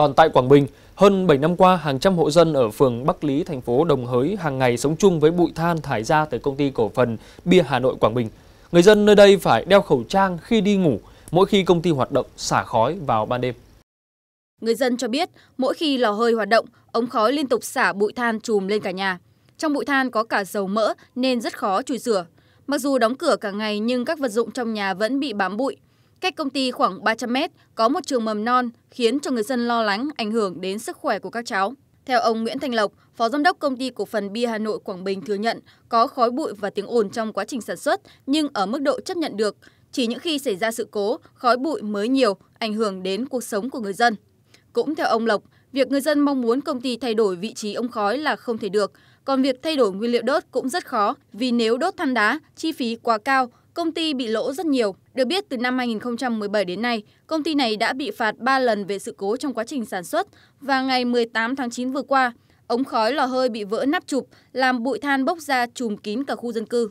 Còn tại Quảng Bình, hơn 7 năm qua, hàng trăm hộ dân ở phường Bắc Lý, thành phố Đồng Hới hàng ngày sống chung với bụi than thải ra từ công ty cổ phần Bia Hà Nội Quảng Bình. Người dân nơi đây phải đeo khẩu trang khi đi ngủ, mỗi khi công ty hoạt động xả khói vào ban đêm. Người dân cho biết, mỗi khi lò hơi hoạt động, ống khói liên tục xả bụi than trùm lên cả nhà. Trong bụi than có cả dầu mỡ nên rất khó chùi rửa. Mặc dù đóng cửa cả ngày nhưng các vật dụng trong nhà vẫn bị bám bụi. Cách công ty khoảng 300 mét có một trường mầm non khiến cho người dân lo lắng ảnh hưởng đến sức khỏe của các cháu. Theo ông Nguyễn Thanh Lộc, Phó Giám đốc Công ty Cổ phần Bia Hà Nội Quảng Bình thừa nhận có khói bụi và tiếng ồn trong quá trình sản xuất nhưng ở mức độ chấp nhận được. Chỉ những khi xảy ra sự cố, khói bụi mới nhiều, ảnh hưởng đến cuộc sống của người dân. Cũng theo ông Lộc, việc người dân mong muốn công ty thay đổi vị trí ống khói là không thể được. Còn việc thay đổi nguyên liệu đốt cũng rất khó vì nếu đốt than đá, chi phí quá cao, Công ty bị lỗ rất nhiều. Được biết, từ năm 2017 đến nay, công ty này đã bị phạt 3 lần về sự cố trong quá trình sản xuất và ngày 18 tháng 9 vừa qua, ống khói lò hơi bị vỡ nắp chụp, làm bụi than bốc ra trùm kín cả khu dân cư.